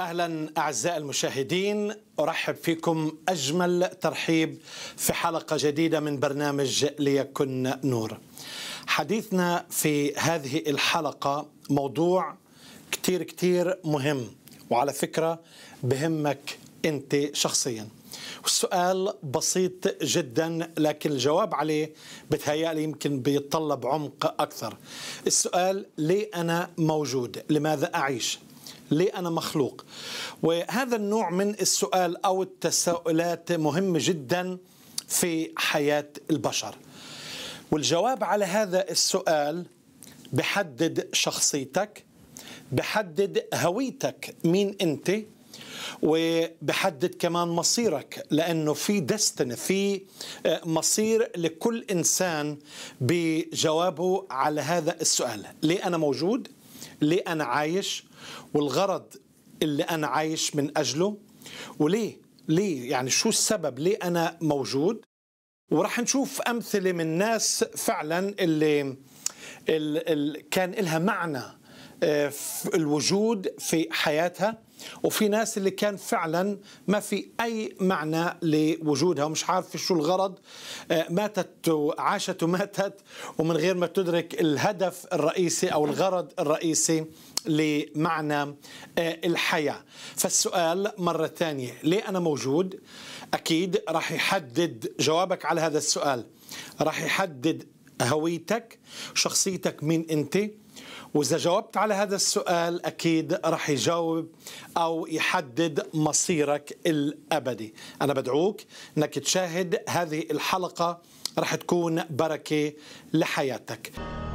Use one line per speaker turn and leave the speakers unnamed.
اهلا اعزائي المشاهدين ارحب فيكم اجمل ترحيب في حلقه جديده من برنامج ليكن نور. حديثنا في هذه الحلقه موضوع كتير كتير مهم وعلى فكره بهمك انت شخصيا. والسؤال بسيط جدا لكن الجواب عليه بتهيألي يمكن بيتطلب عمق أكثر السؤال ليه أنا موجود لماذا أعيش ليه أنا مخلوق وهذا النوع من السؤال أو التساؤلات مهم جدا في حياة البشر والجواب على هذا السؤال بحدد شخصيتك بحدد هويتك مين أنت وبحدد كمان مصيرك لانه في دستن في آه، مصير لكل انسان بجوابه على هذا السؤال ليه انا موجود ليه أنا عايش والغرض اللي أنا عايش من أجله وليه ليه يعني شو السبب ليه أنا موجود وراح نشوف أمثلة من ناس فعلا اللي, اللي كان لها معنى آه، الوجود في حياتها وفي ناس اللي كان فعلا ما في أي معنى لوجودها ومش عارف شو الغرض آه، ماتت وعاشت وماتت ومن غير ما تدرك الهدف الرئيسي أو الغرض الرئيسي لمعنى آه، الحياة فالسؤال مرة ثانية ليه أنا موجود أكيد راح يحدد جوابك على هذا السؤال راح يحدد هويتك شخصيتك مين أنت وإذا جاوبت على هذا السؤال أكيد رح يجاوب أو يحدد مصيرك الأبدي أنا بدعوك أنك تشاهد هذه الحلقة رح تكون بركة لحياتك